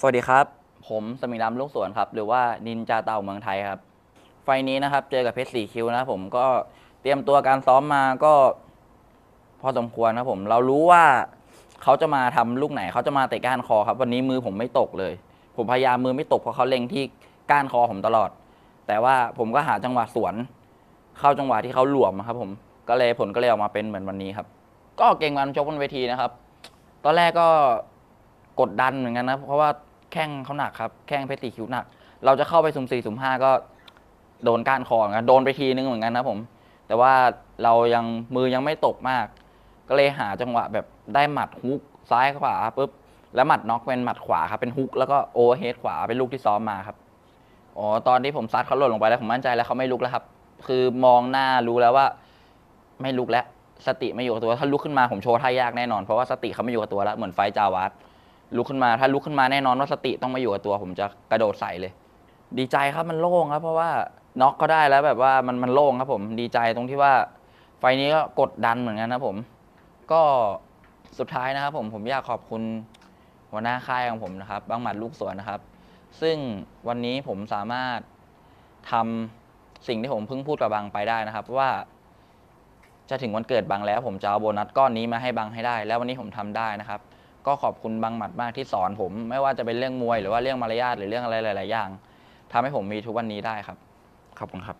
สวัสดีครับ ผมสมิรัมลูกสวนครับ หรือว่านินจาเต่าเมืองไทยครับ ไฟนี้นะครับ เจอกับเพชรสีคิวนะครับ ผมก็เตรียมตัวการซ้อมมาก็ พอสมควรนะผมเรารู้ว่าเขาจะมาทำลูกไหนเขาจะมาเตะก้านคอครับ วันนี้มือผมไม่ตกเลย ผมพยายามมือไม่ตกเพราะเขาเล็งที่ก้านคอผมตลอด แต่ว่าผมก็หาจังหวะสวน เข้าจังหวะที่เขาหลวมครับ ผมก็เลยผลก็เลยออกมาเป็นเหมือนวันนี้ครับ ก็เก่งวันชกบนเวทีนะครับ ตอนแรกก็กดดันเหมือนกันนะเพราะว่าแข้งเขาหนักครับแข้งเพชรสีคิ้วหนักเราจะเข้าไปสุ่มสี่สุ่มห้าก็โดนการคอนะโดนไปทีนึงเหมือนกันนะผม แต่ว่าเรายังมือยังไม่ตกมาก ก็เลยหาจังหวะแบบได้หมัดฮุกซ้ายขวาปุ๊บแล้วหมัดน็อกเป็นหมัดขวาครับเป็นฮุกแล้วก็โอเวอร์เฮดขวาเป็นลูกที่ซ้อมมาครับอ๋อตอนที่ผมซัดเขาหล่นลงไปแล้วผมมั่นใจแล้วเขาไม่ลุกแล้วครับคือมองหน้ารู้แล้วว่าไม่ลุกแล้วสติไม่อยู่กับตัวถ้าลุกขึ้นมาผมโชว์ท่ายากแน่นอน เพราะว่าสติเขาไม่อยู่กับตัวแล้วเหมือนไฟจาวัดลุกขึ้นมาถ้าลุกขึ้นมาแน่นอน ว่าสติต้องมาอยู่กับตัว ผมจะกระโดดใส่เลย ดีใจครับมันโล่งครับ เพราะว่าน็อกก็ได้แล้วแบบว่ามันมันโล่งครับ ผมดีใจตรงที่ว่า ไฟนี้ก็กดดันเหมือนกันนะผม ก็สุดท้ายนะครับ ผมผมอยากขอบคุณหัวหน้าค่ายของผมนะครับ บางหมัดลูกสวนนะครับ ซึ่งวันนี้ผมสามารถทำสิ่งที่ผมเพิ่งพูดกับบางไปได้นะครับว่า จะถึงวันเกิดบางแล้ว ผมจะเอาโบนัสก้อนนี้มาให้บางให้ได้ แล้ววันนี้ผมทำได้นะครับก็ขอบคุณบางหมัดมากที่สอนผม ไม่ว่าจะเป็นเรื่องมวย หรือว่าเรื่องมารยาทหรือเรื่องอะไรหลายๆอย่างทำให้ผมมีทุกวันนี้ได้ครับ ขอบคุณครับ